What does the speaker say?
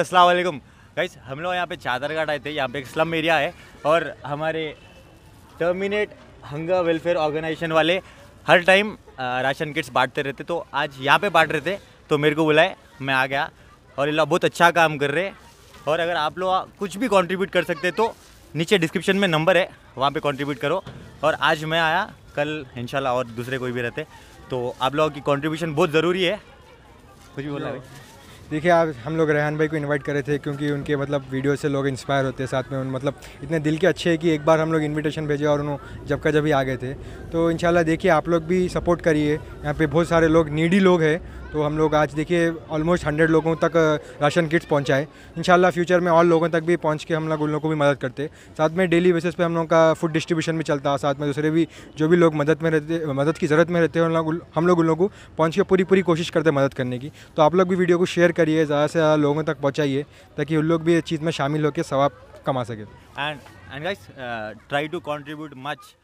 अस्सलाम गाइस हम लोग यहाँ पे घाट आए थे यहाँ पे एक स्लम एरिया है और हमारे टर्मिनेट हंगर वेलफेयर ऑर्गेनाइजेशन वाले हर टाइम राशन किट्स बांटते रहते तो आज यहाँ पे बांट रहे थे तो मेरे को बुलाए मैं आ गया और ये लोग बहुत अच्छा काम कर रहे और अगर आप लोग कुछ भी कॉन्ट्रीब्यूट कर सकते तो नीचे डिस्क्रिप्शन में नंबर है वहाँ पर कॉन्ट्रीब्यूट करो और आज मैं आया कल इन और दूसरे कोई भी रहते तो आप लोगों की कॉन्ट्रीब्यूशन बहुत ज़रूरी है कुछ भी बोला भाई देखिए आप हम लोग रेहान भाई को इनवाइट करे थे क्योंकि उनके मतलब वीडियो से लोग इंस्पायर होते हैं साथ में उन मतलब इतने दिल के अच्छे हैं कि एक बार हम लोग इनविटेशन भेजे और उन्होंने जब का जब ही आ गए थे तो इंशाल्लाह देखिए आप लोग भी सपोर्ट करिए यहाँ पे बहुत सारे लोग नीडी लोग हैं तो हम लोग आज देखिए ऑलमोस्ट हंड्रेड लोगों तक राशन किट्स पहुँचाए इन फ्यूचर में और लोगों तक भी पहुँच के हम लोग उन लोगों को भी मदद करते साथ में डेली बेसिस पे हम लोगों का फूड डिस्ट्रीब्यूशन भी चलता साथ में दूसरे भी जो भी लोग मदद में रहते मदद की ज़रूरत में रहते हैं हम लोग उन लोगों को पहुँच के पूरी पूरी कोशिश करते मदद करने की तो आप लोग भी वीडियो को शेयर करिए ज़्यादा से ज़्यादा लोगों तक पहुँचाइए ताकि उन लोग भी इस चीज़ में शामिल होकर सवाब कमा सके and and guys try to contribute much